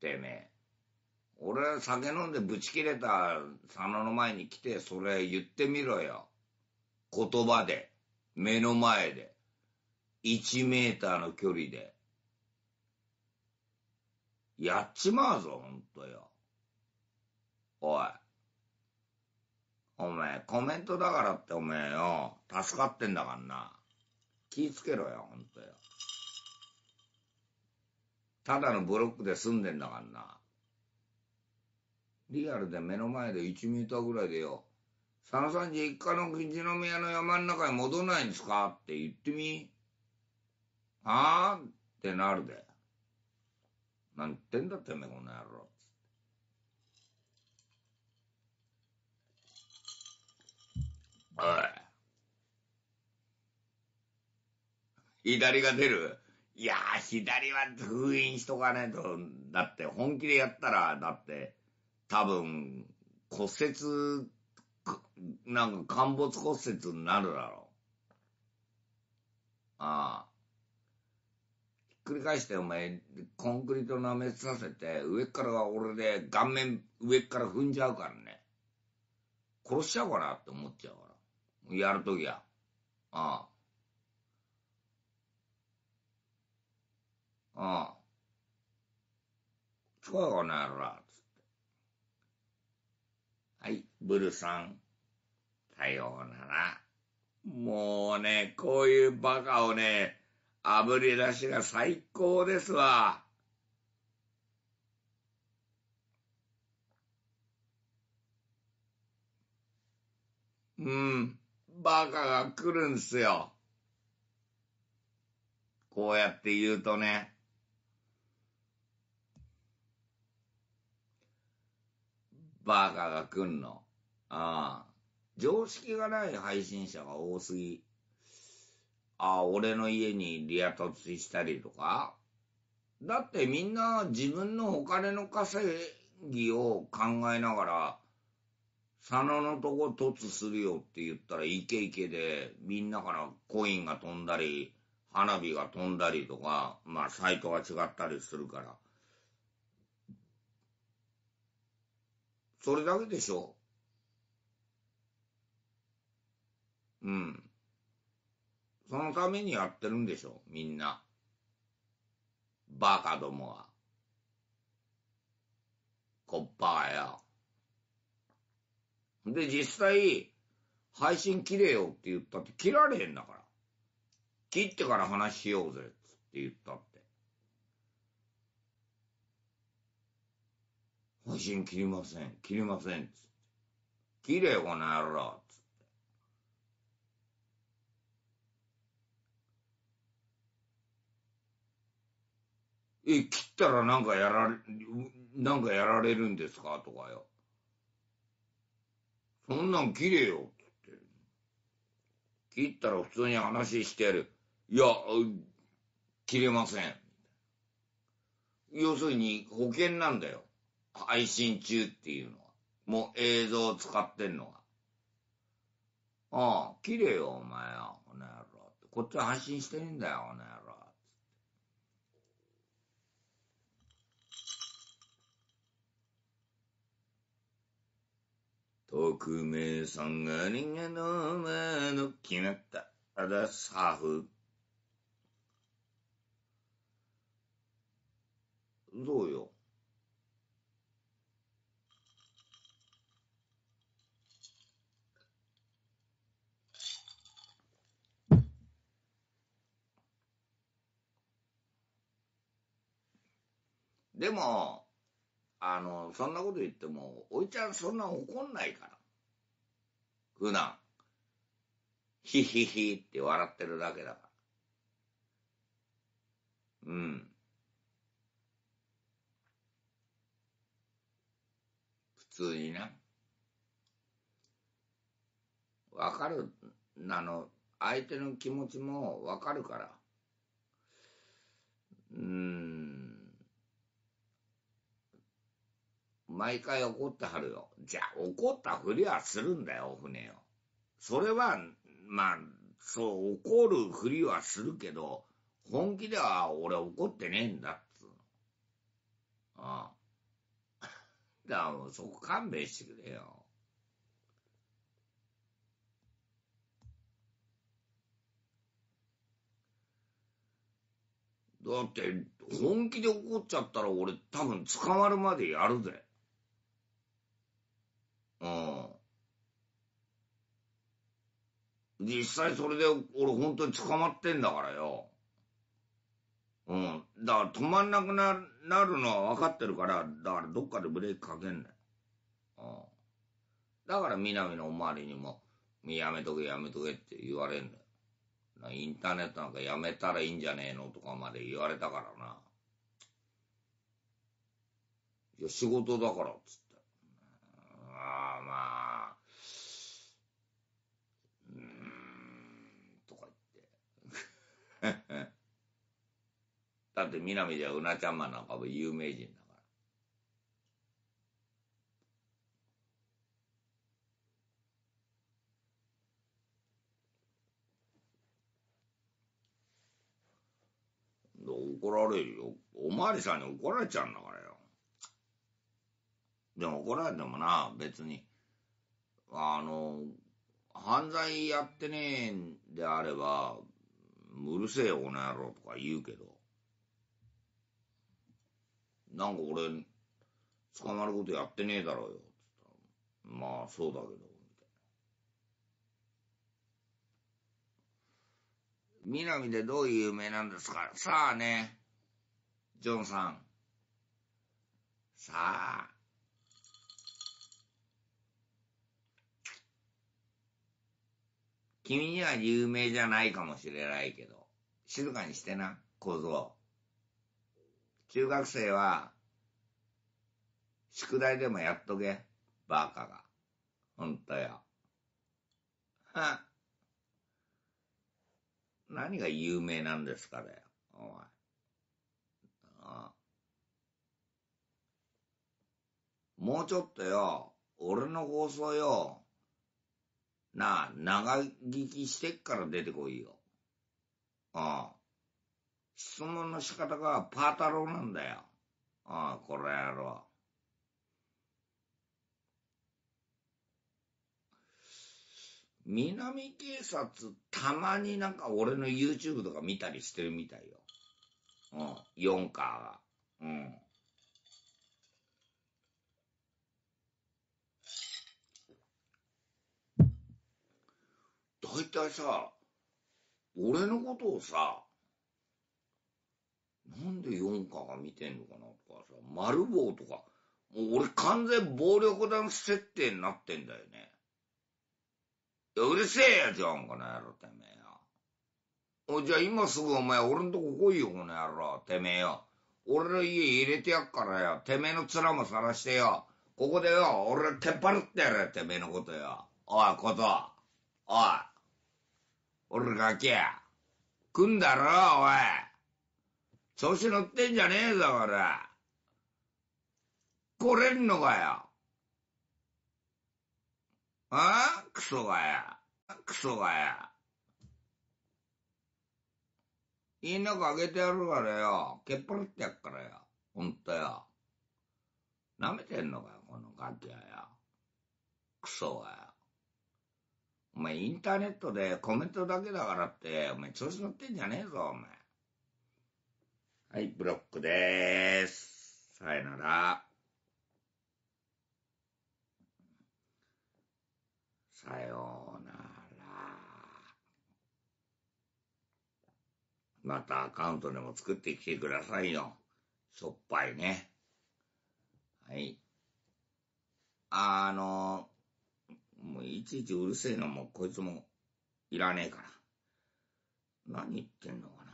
てめえ。俺酒飲んでぶち切れた佐野の前に来て、それ言ってみろよ。言葉で、目の前で、1メーターの距離で。やっちまうぞ、ほんとよ。おい。おめえ、コメントだからっておめえよ、助かってんだからな。気ぃつけろよ、ほんとよ。ただのブロックで住んでんだからな。リアルで目の前で1メーターぐらいでよ、佐野さん実家の富士宮の山の中に戻んないんですかって言ってみあーってなるで。何言ってんだってめこの野郎。おい。左が出るいやー、左は封印しとかねえと、だって本気でやったら、だって、多分、骨折、なんか陥没骨折になるだろう。ああ。ひっくり返してお前、コンクリート舐めさせて、上からが俺で顔面上から踏んじゃうからね。殺しちゃうかなって思っちゃうから。やるときや。ああ。ああ。使うこな野郎、つって。はい、ブルさん。さようなら。もうね、こういうバカをね、炙り出しが最高ですわ。うん、バカが来るんすよ。こうやって言うとね。バーカーが来んの。ああ。常識がない配信者が多すぎ。ああ、俺の家にリア突したりとか。だってみんな自分のお金の稼ぎを考えながら、佐野のとこ突するよって言ったらイケイケで、みんなからコインが飛んだり、花火が飛んだりとか、まあサイトが違ったりするから。それだけでしょ。うん。そのためにやってるんでしょ、みんな。バカどもは。コッパーや。で、実際、配信切れよって言ったって切られへんだから。切ってから話しようぜ、って言ったっ写真切りません、切りません、つって。切れよ、この野郎、つって。え、切ったらなんかやられ、なんかやられるんですかとかよ。そんなん切れよ、つって。切ったら普通に話してやる。いや、切れません。要するに保険なんだよ。配信中っていうのは。もう映像を使ってんのは。ああ、綺麗よ、お前は、この野郎。こっちは配信してねえんだよ、この野郎。匿名さんが人間のの決まったあだサーフ。どうよ。でも、あの、そんなこと言っても、おいちゃんそんな怒んないから。普段。ヒヒヒって笑ってるだけだから。うん。普通にな。わかる、あの、相手の気持ちもわかるから。うーん。毎回怒ってはるよ。じゃあ、怒ったふりはするんだよ、船よ。それは、まあ、そう、怒るふりはするけど、本気では俺怒ってねえんだ、っつうの。ああ。だからもうそこ勘弁してくれよ。だって、本気で怒っちゃったら俺多分捕まるまでやるぜ。うん。実際それで俺本当に捕まってんだからよ。うん。だから止まんなくななるのは分かってるから、だからどっかでブレーキかけんねん。うん。だから南のおりにも、やめとけやめとけって言われんねん。インターネットなんかやめたらいいんじゃねえのとかまで言われたからな。いや、仕事だからっつって。あまあ、うーん、とか言って。だって南ではうなちゃんまなんかも有名人だから。怒られるよ。おまわりさんに怒られちゃうんだからよ。でも怒られてもな、別に。あの、犯罪やってねえんであれば、うるせえよ、この野郎とか言うけど。なんか俺、捕まることやってねえだろうよ、つったら。まあ、そうだけど、みたいな。南でどう有名なんですかさあね、ジョンさん。さあ。君には有名じゃないかもしれないけど、静かにしてな、小僧。中学生は、宿題でもやっとけ、バカが。ほんとよ。は何が有名なんですかだ、ね、よ、お前。ああもうちょっとよ、俺の放送よ、なあ、長聞きしてっから出てこいよ。ああ。質問の仕方がパータローなんだよ。ああ、これやろ。南警察、たまになんか俺の YouTube とか見たりしてるみたいよ。うん、4カーが。うん。大体さ、俺のことをさ、なんで4課が見てんのかなとかさ、丸棒とか、もう俺完全暴力団設定になってんだよね。いや、うるせえやじゃん、この野郎、てめえよ。お、じゃあ今すぐお前俺んとこ来いよ、この野郎、てめえよ。俺の家入れてやっからよ、てめえの面もさらしてよ。ここでよ、俺、てっぱるってやれ、てめえのことよ。おい、こと。おい。俺ガキや。来んだろ、おい。調子乗ってんじゃねえぞ、俺。来れんのかよ。あクソがや。クソがや。いい中あげてやるからよ。けっぱろってやっからよ。ほんとよ。舐めてんのかよ、このガキはよ。クソがや。お前インターネットでコメントだけだからって、お前調子乗ってんじゃねえぞ、お前。はい、ブロックでーす。さよなら。さようなら。またアカウントでも作ってきてくださいよ。しょっぱいね。はい。あの、もういちいちうるせえのもこいつもいらねえから。何言ってんのか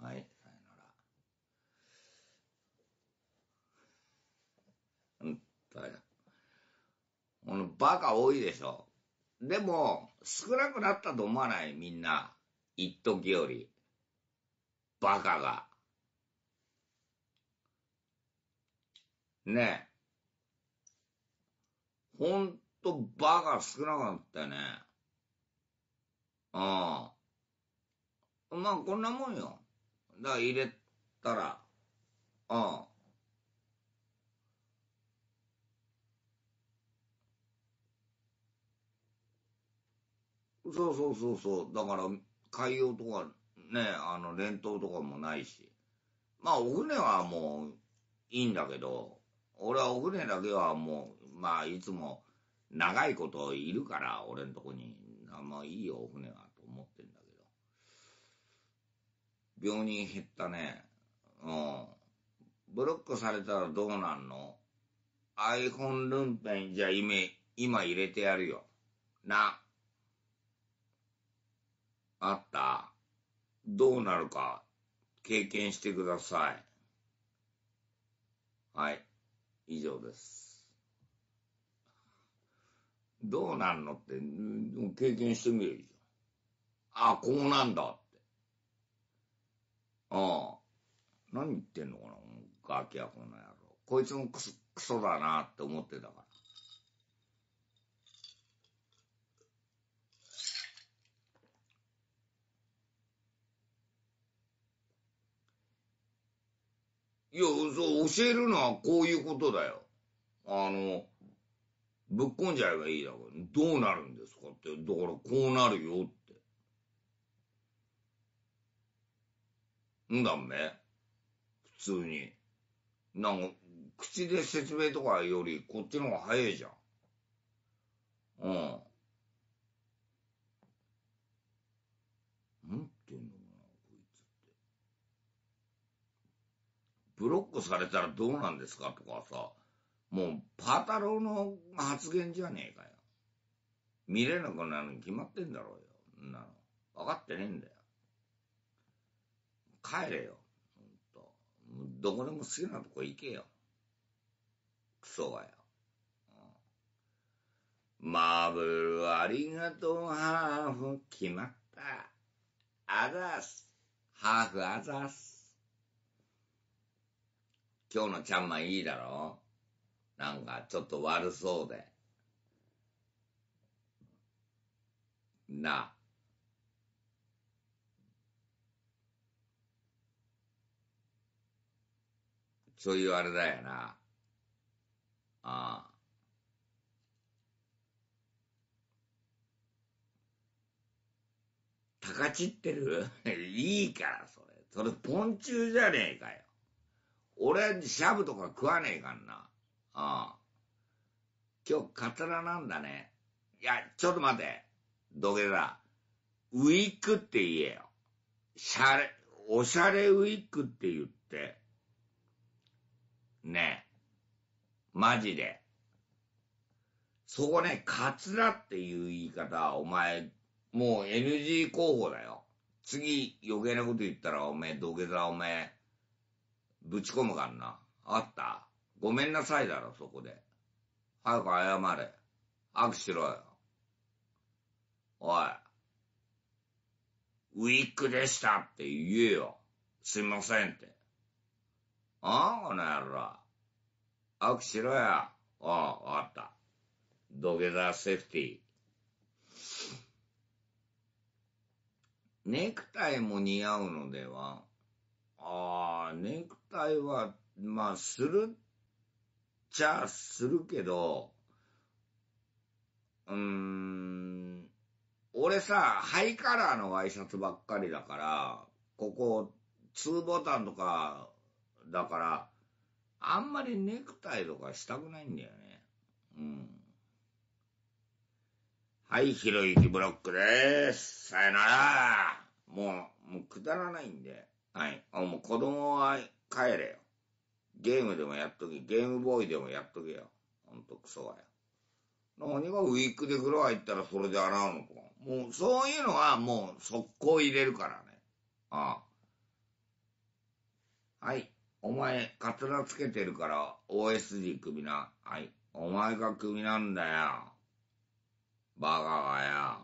な。はい、さよなら。んだよ。このバカ多いでしょ。でも、少なくなったと思わないみんな。一時より。バカが。ねえ。ほんとバカ少なかったね。ああ。まあこんなもんよ。だから入れたら、ああ。そうそうそうそう。だから、海洋とか、ね、あの、連投とかもないし。まあ、お船はもう、いいんだけど、俺はお船だけはもう、まあ、いつも長いこといるから、俺んとこに。まあいいよ、船は、と思ってんだけど。病人減ったね。うん。ブロックされたらどうなんの ?iPhone ルンペンじゃ今、今入れてやるよ。な。あったどうなるか、経験してください。はい。以上です。どうなんのって、経験してみるじゃん。ああ、こうなんだって。ああ。何言ってんのかな、ガキはこの野郎。こいつもクソクソだなって思ってたから。いや、そう、教えるのはこういうことだよ。あの、ぶっこんじゃえばいいだろ。どうなるんですかって。だからこうなるよって。んだんめ普通に。なんか、口で説明とかよりこっちの方が早いじゃん。うん。なんてんのかな、こいつって。ブロックされたらどうなんですかとかさ。もう、パータローの発言じゃねえかよ。見れなくなるに決まってんだろうよ。んなの。分かってねえんだよ。帰れよ。ほんと。どこでも好きなとこ行けよ。クソがよ。うん、マーブルありがとう、ハーフ、決まった。あざす。ハーフあざす。今日のちゃんまいいだろなんかちょっと悪そうで。なあ。そういうあれだよな。ああ。たかちってる いいから、それ。それ、ポンチューじゃねえかよ。俺、シャブとか食わねえかんな。ああ。今日、カツラなんだね。いや、ちょっと待て。土下座。ウィックって言えよ。シャレ、おしゃれウィックって言って。ねえ。マジで。そこね、カツラっていう言い方、お前、もう NG 候補だよ。次、余計なこと言ったら、おめえ、土下座おめえ、ぶち込むからな。あったごめんなさいだろ、そこで。早く謝れ。握手しろよ。おい。ウィッグでしたって言えよ。すいませんって。ああ、この野郎。握手しろよ。ああ、わかった。土下座セーフティー。ネクタイも似合うのではああ、ネクタイは、まあ、するっちゃするけど、うーん、俺さ、ハイカラーのワイシャツばっかりだから、ここ、ツーボタンとか、だから、あんまりネクタイとかしたくないんだよね。うん。はい、ひろゆきブロックでーす。さよなら。もう、もうくだらないんで。はい。あ、もう子供は帰れよ。ゲームでもやっとけ。ゲームボーイでもやっとけよ。ほんとクソがよ。何がウィークで風呂入ったらそれで洗うのか。もう、そういうのはもう速攻入れるからね。ああ。はい。お前、カツラつけてるから OSG 首な。はい。お前が首なんだよ。バカがや。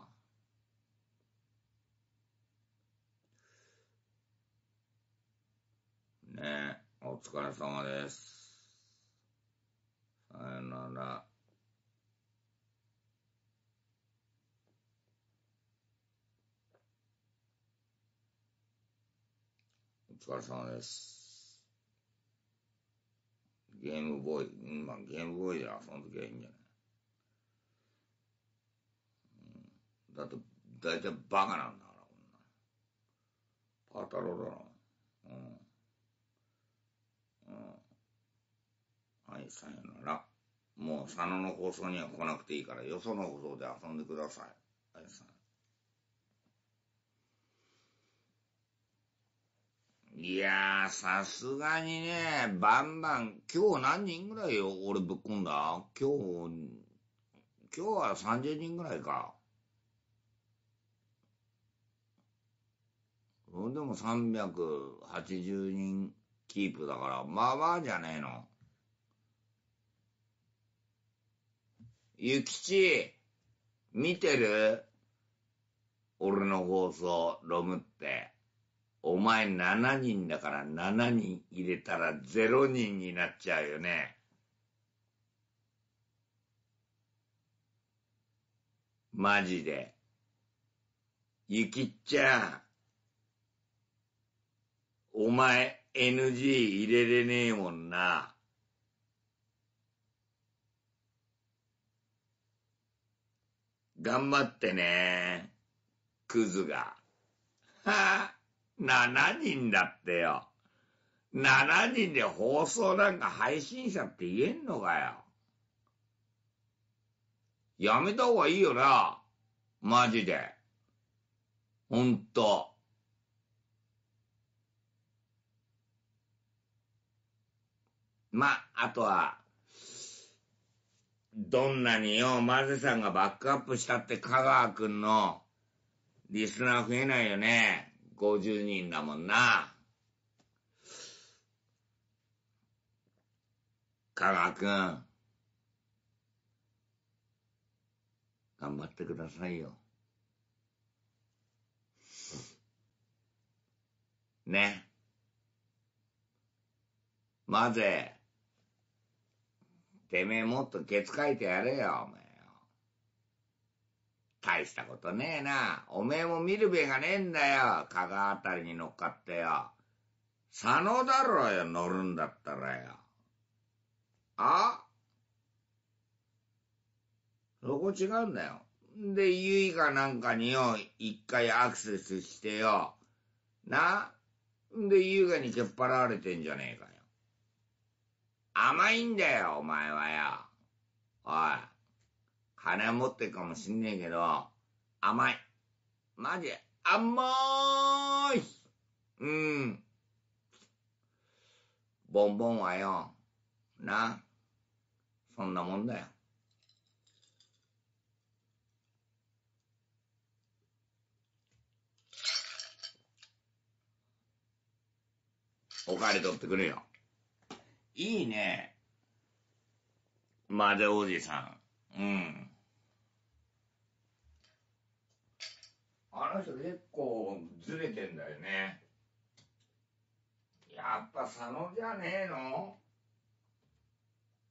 ねえ。お疲れ様です。さよなら。お疲れ様です。ゲームボーイ、まあゲームボーイで遊んどきゃいいんじゃないだって、大体バカなんだから、こんな。パタローだろ。うん。はい、さよなら。もう、佐野の放送には来なくていいから、よその放送で遊んでください。はい、さいやー、さすがにね、バンバン、今日何人ぐらいよ、俺ぶっ込んだ今日、今日は30人ぐらいか。でも380人キープだから、まあまあじゃねえの。ゆきち、見てる俺の放送、ロムって。お前7人だから7人入れたら0人になっちゃうよね。マジで。ゆきっちゃん。お前 NG 入れれねえもんな。頑張ってね。クズが。はあ、7人だってよ。7人で放送なんか配信者って言えんのかよ。やめた方がいいよな。マジで。ほんと。ま、あとは、どんなによ、マゼさんがバックアップしたって香川くんのリスナー増えないよね。50人だもんな。香川くん。頑張ってくださいよ。ね。まぜ。てめえもっとケツ書いてやれよ、お前よ。大したことねえな。おめえも見るべがねえんだよ。香川あたりに乗っかってよ。佐野だろよ、乗るんだったらよ。あそこ違うんだよ。で、ゆいかなんかによ、一回アクセスしてよ。なで、ゆいがに蹴っ払われてんじゃねえか甘いんだよ、お前はよ。おい。金持ってるかもしんねえけど、甘い。マジ、甘いうん。ボンボンはよ、な。そんなもんだよ。おかわり取ってくれよ。いいね。まだおじさん。うん。あの人結構ずれてんだよね。やっぱ佐野じゃねえの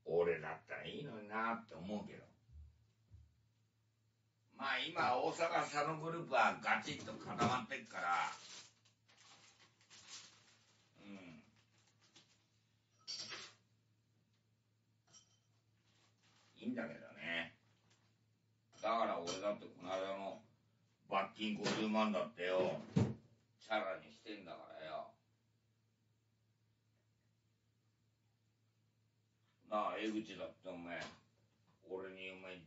俺だったらいいのになって思うけど。まあ今大阪佐野グループはガチッと固まってっから、んだけどね。だから俺だってこの間の罰金50万だってよ、チャラにしてんだからよ。なあ、江口だってお前、俺にお前